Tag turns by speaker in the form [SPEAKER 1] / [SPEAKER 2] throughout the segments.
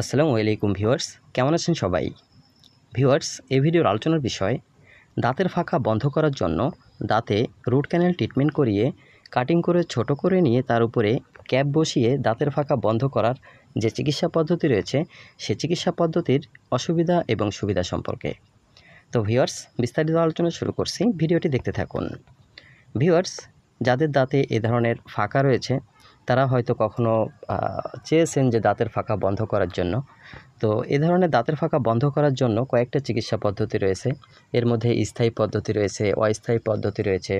[SPEAKER 1] আসসালামু আলাইকুম ভিউয়ার্স কেমন আছেন সবাই ভিউয়ার্স এই ভিডিওর আলোচনার বিষয় দাঁতের ফাঁকা বন্ধ করার জন্য দাঁতে রুট ক্যানেল ট্রিটমেন্ট করিয়ে কাটিং করে ছোট করে নিয়ে তার উপরে ক্যাপ বসিয়ে দাঁতের ফাঁকা বন্ধ করার যে চিকিৎসা পদ্ধতি রয়েছে সে চিকিৎসা পদ্ধতির অসুবিধা এবং সুবিধা সম্পর্কে তো ভিউয়ার্স বিস্তারিত আলোচনা শুরু করছি ভিডিওটি দেখতে থাকুন ভিউয়ার্স যাদের দাঁতে এ ধরনের ফাঁকা রয়েছে তারা হয়তো কখনো চেয়েছেন যে দাঁতের ফাঁকা বন্ধ করার জন্য তো এ ধরনের দাঁতের ফাঁকা বন্ধ করার জন্য কয়েকটা চিকিৎসা পদ্ধতি রয়েছে এর মধ্যে স্থায়ী পদ্ধতি রয়েছে অস্থায়ী পদ্ধতি রয়েছে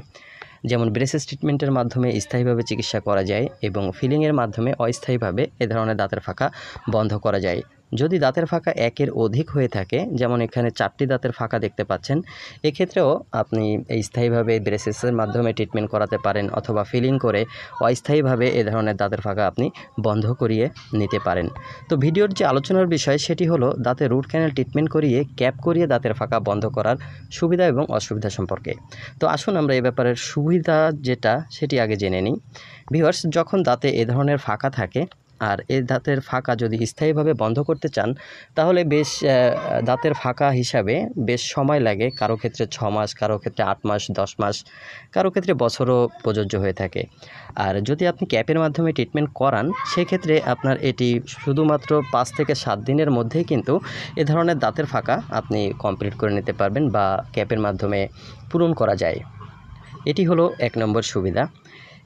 [SPEAKER 1] যেমন ব্রেসেস ট্রিটমেন্টের মাধ্যমে স্থায়ীভাবে চিকিৎসা করা যায় এবং ফিলিংয়ের মাধ্যমে অস্থায়ীভাবে এ ধরনের দাঁতের ফাঁকা বন্ধ করা যায় যদি দাঁতের ফাঁকা একের অধিক হয়ে থাকে যেমন এখানে চারটি দাঁতের ফাঁকা দেখতে পাচ্ছেন এক্ষেত্রেও আপনি স্থায়ীভাবে ব্রেসেসের মাধ্যমে ট্রিটমেন্ট করাতে পারেন অথবা ফিলিং করে অস্থায়ীভাবে এ ধরনের দাঁতের ফাঁকা আপনি বন্ধ করিয়ে নিতে পারেন তো ভিডিওর যে আলোচনার বিষয় সেটি হলো দাঁতের রুট ক্যানেল ট্রিটমেন্ট করিয়ে ক্যাপ করিয়ে দাঁতের ফাঁকা বন্ধ করার সুবিধা এবং অসুবিধা সম্পর্কে তো আসুন আমরা এ ব্যাপারের সুবিধা যেটা সেটি আগে জেনে নিই ভিওয়ার্স যখন দাঁতে এ ধরনের ফাঁকা থাকে আর এই দাঁতের ফাঁকা যদি স্থায়ীভাবে বন্ধ করতে চান তাহলে বেশ দাঁতের ফাঁকা হিসাবে বেশ সময় লাগে কারো ক্ষেত্রে ছ মাস কারো ক্ষেত্রে আট মাস দশ মাস কারো ক্ষেত্রে বছরও প্রযোজ্য হয়ে থাকে আর যদি আপনি ক্যাপের মাধ্যমে ট্রিটমেন্ট করান সেক্ষেত্রে আপনার এটি শুধুমাত্র পাঁচ থেকে সাত দিনের মধ্যেই কিন্তু এ ধরনের দাঁতের ফাঁকা আপনি কমপ্লিট করে নিতে পারবেন বা ক্যাপের মাধ্যমে পূরণ করা যায় এটি হলো এক নম্বর সুবিধা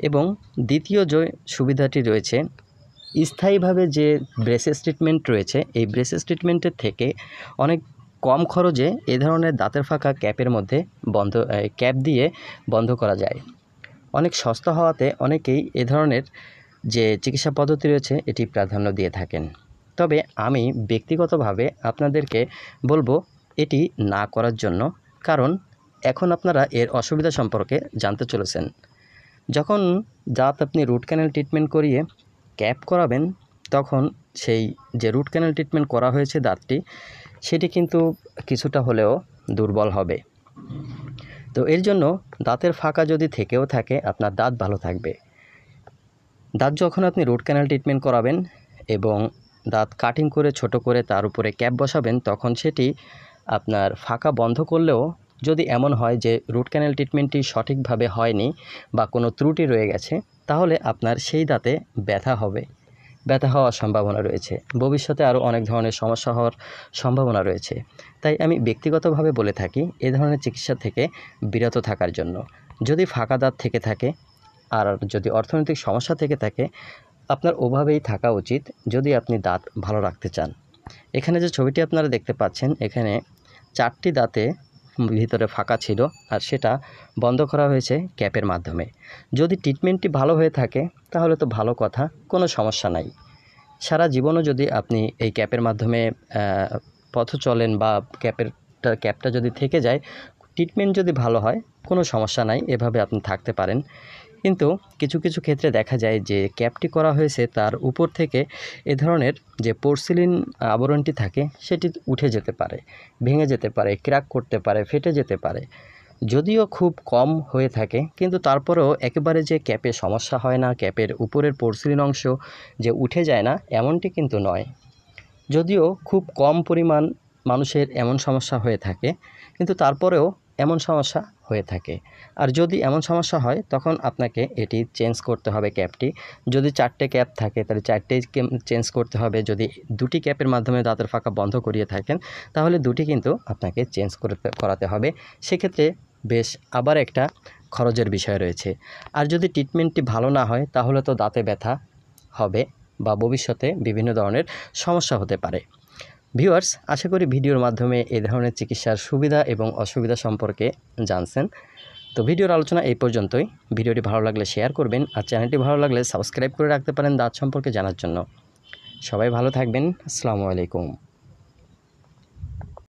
[SPEAKER 1] এবং দ্বিতীয় যে সুবিধাটি রয়েছে স্থায়ীভাবে যে ব্রেসেস ট্রিটমেন্ট রয়েছে এই ব্রেসেস ট্রিটমেন্টের থেকে অনেক কম খরচে এ ধরনের দাঁতের ফাঁকা ক্যাপের মধ্যে বন্ধ ক্যাপ দিয়ে বন্ধ করা যায় অনেক সস্তা হওয়াতে অনেকেই এ ধরনের যে চিকিৎসা পদ্ধতি রয়েছে এটি প্রাধান্য দিয়ে থাকেন তবে আমি ব্যক্তিগতভাবে আপনাদেরকে বলবো এটি না করার জন্য কারণ এখন আপনারা এর অসুবিধা সম্পর্কে জানতে চলেছেন যখন দাঁত আপনি রুট ক্যানেল ট্রিটমেন্ট করিয়ে ক্যাপ করাবেন তখন সেই যে রুট ক্যানেল ট্রিটমেন্ট করা হয়েছে দাঁতটি সেটি কিন্তু কিছুটা হলেও দুর্বল হবে তো এর জন্য দাঁতের ফাঁকা যদি থেকেও থাকে আপনার দাঁত ভালো থাকবে দাঁত যখন আপনি রুট ক্যানেল ট্রিটমেন্ট করাবেন এবং দাঁত কাটিং করে ছোট করে তার উপরে ক্যাপ বসাবেন তখন সেটি আপনার ফাঁকা বন্ধ করলেও যদি এমন হয় যে রুট ক্যানেল ট্রিটমেন্টটি সঠিকভাবে হয়নি বা কোনো ত্রুটি রয়ে গেছে তাহলে আপনার সেই দাঁতে ব্যথা হবে ব্যথা হওয়ার সম্ভাবনা রয়েছে ভবিষ্যতে আরও অনেক ধরনের সমস্যা হওয়ার সম্ভাবনা রয়েছে তাই আমি ব্যক্তিগতভাবে বলে থাকি এ ধরনের চিকিৎসা থেকে বিরত থাকার জন্য যদি ফাঁকা দাঁত থেকে থাকে আর যদি অর্থনৈতিক সমস্যা থেকে থাকে আপনার ওভাবেই থাকা উচিত যদি আপনি দাঁত ভালো রাখতে চান এখানে যে ছবিটি আপনারা দেখতে পাচ্ছেন এখানে চারটি দাঁতে ভিতরে ফাঁকা ছিল আর সেটা বন্ধ করা হয়েছে ক্যাপের মাধ্যমে যদি ট্রিটমেন্টটি ভালো হয়ে থাকে তাহলে তো ভালো কথা কোনো সমস্যা নাই সারা জীবনও যদি আপনি এই ক্যাপের মাধ্যমে পথ চলেন বা ক্যাপের ক্যাপটা যদি থেকে যায় ট্রিটমেন্ট যদি ভালো হয় কোনো সমস্যা নাই এভাবে আপনি থাকতে পারেন কিন্তু কিছু কিছু ক্ষেত্রে দেখা যায় যে ক্যাপটি করা হয়েছে তার উপর থেকে এ ধরনের যে পোর্সিলিন আবরণটি থাকে সেটি উঠে যেতে পারে ভেঙে যেতে পারে ক্র্যাক করতে পারে ফেটে যেতে পারে যদিও খুব কম হয়ে থাকে কিন্তু তারপরেও একেবারে যে ক্যাপে সমস্যা হয় না ক্যাপের উপরের পোর্সিলিন অংশ যে উঠে যায় না এমনটি কিন্তু নয় যদিও খুব কম পরিমাণ মানুষের এমন সমস্যা হয়ে থাকে কিন্তু তারপরেও এমন সমস্যা হয়ে থাকে আর যদি এমন সমস্যা হয় তখন আপনাকে এটি চেঞ্জ করতে হবে ক্যাপটি যদি চারটে ক্যাপ থাকে তাহলে চারটে চেঞ্জ করতে হবে যদি দুটি ক্যাপের মাধ্যমে দাঁতের ফাঁকা বন্ধ করিয়ে থাকেন তাহলে দুটি কিন্তু আপনাকে চেঞ্জ করতে করাতে হবে সেক্ষেত্রে বেশ আবার একটা খরচের বিষয় রয়েছে আর যদি ট্রিটমেন্টটি ভালো না হয় তাহলে তো দাঁতে ব্যথা হবে বা ভবিষ্যতে বিভিন্ন ধরনের সমস্যা হতে পারে ভিউয়ার্স আশা করি ভিডিওর মাধ্যমে এ ধরনের চিকিৎসার সুবিধা এবং অসুবিধা সম্পর্কে জানছেন তো ভিডিওর আলোচনা এই পর্যন্তই ভিডিওটি ভালো লাগলে শেয়ার করবেন আর চ্যানেলটি ভালো লাগলে সাবস্ক্রাইব করে রাখতে পারেন দাঁত সম্পর্কে জানার জন্য সবাই ভালো থাকবেন আসসালামু আলাইকুম